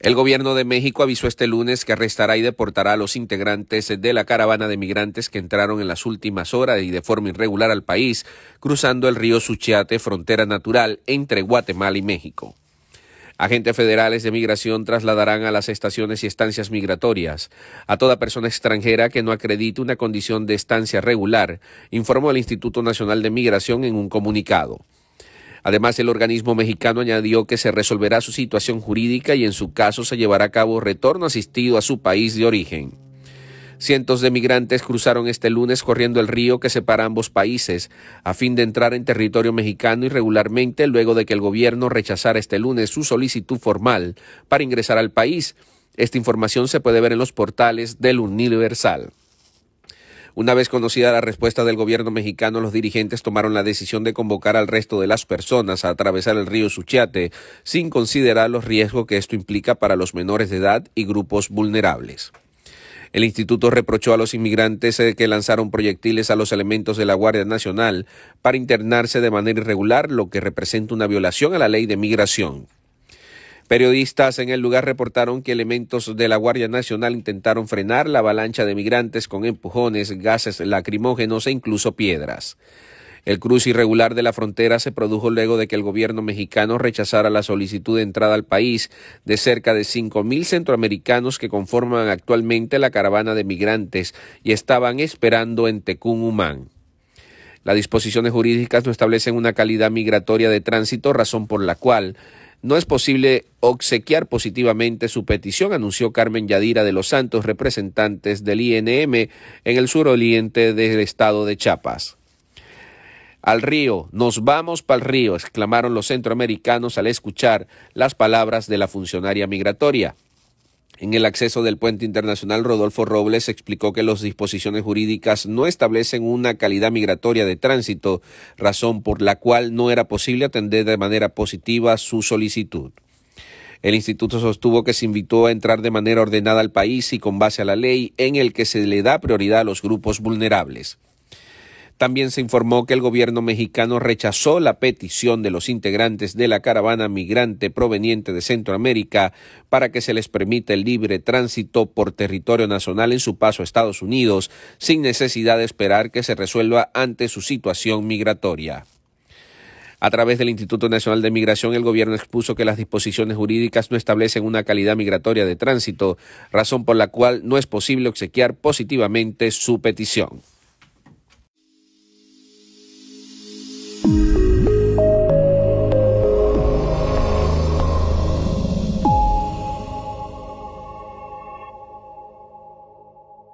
El gobierno de México avisó este lunes que arrestará y deportará a los integrantes de la caravana de migrantes que entraron en las últimas horas y de forma irregular al país, cruzando el río Suchiate, frontera natural entre Guatemala y México. Agentes federales de migración trasladarán a las estaciones y estancias migratorias a toda persona extranjera que no acredite una condición de estancia regular, informó el Instituto Nacional de Migración en un comunicado. Además, el organismo mexicano añadió que se resolverá su situación jurídica y en su caso se llevará a cabo retorno asistido a su país de origen. Cientos de migrantes cruzaron este lunes corriendo el río que separa ambos países a fin de entrar en territorio mexicano irregularmente luego de que el gobierno rechazara este lunes su solicitud formal para ingresar al país. Esta información se puede ver en los portales del Universal. Una vez conocida la respuesta del gobierno mexicano, los dirigentes tomaron la decisión de convocar al resto de las personas a atravesar el río Suchiate, sin considerar los riesgos que esto implica para los menores de edad y grupos vulnerables. El instituto reprochó a los inmigrantes eh, que lanzaron proyectiles a los elementos de la Guardia Nacional para internarse de manera irregular, lo que representa una violación a la ley de migración. Periodistas en el lugar reportaron que elementos de la Guardia Nacional intentaron frenar la avalancha de migrantes con empujones, gases lacrimógenos e incluso piedras. El cruce irregular de la frontera se produjo luego de que el gobierno mexicano rechazara la solicitud de entrada al país de cerca de 5.000 centroamericanos que conforman actualmente la caravana de migrantes y estaban esperando en Tecún, Las disposiciones jurídicas no establecen una calidad migratoria de tránsito, razón por la cual no es posible obsequiar positivamente su petición, anunció Carmen Yadira de los Santos, representantes del INM en el suroriente del estado de Chiapas. Al río, nos vamos para el río, exclamaron los centroamericanos al escuchar las palabras de la funcionaria migratoria. En el acceso del puente internacional, Rodolfo Robles explicó que las disposiciones jurídicas no establecen una calidad migratoria de tránsito, razón por la cual no era posible atender de manera positiva su solicitud. El instituto sostuvo que se invitó a entrar de manera ordenada al país y con base a la ley en el que se le da prioridad a los grupos vulnerables. También se informó que el gobierno mexicano rechazó la petición de los integrantes de la caravana migrante proveniente de Centroamérica para que se les permita el libre tránsito por territorio nacional en su paso a Estados Unidos, sin necesidad de esperar que se resuelva ante su situación migratoria. A través del Instituto Nacional de Migración, el gobierno expuso que las disposiciones jurídicas no establecen una calidad migratoria de tránsito, razón por la cual no es posible obsequiar positivamente su petición. Thank you.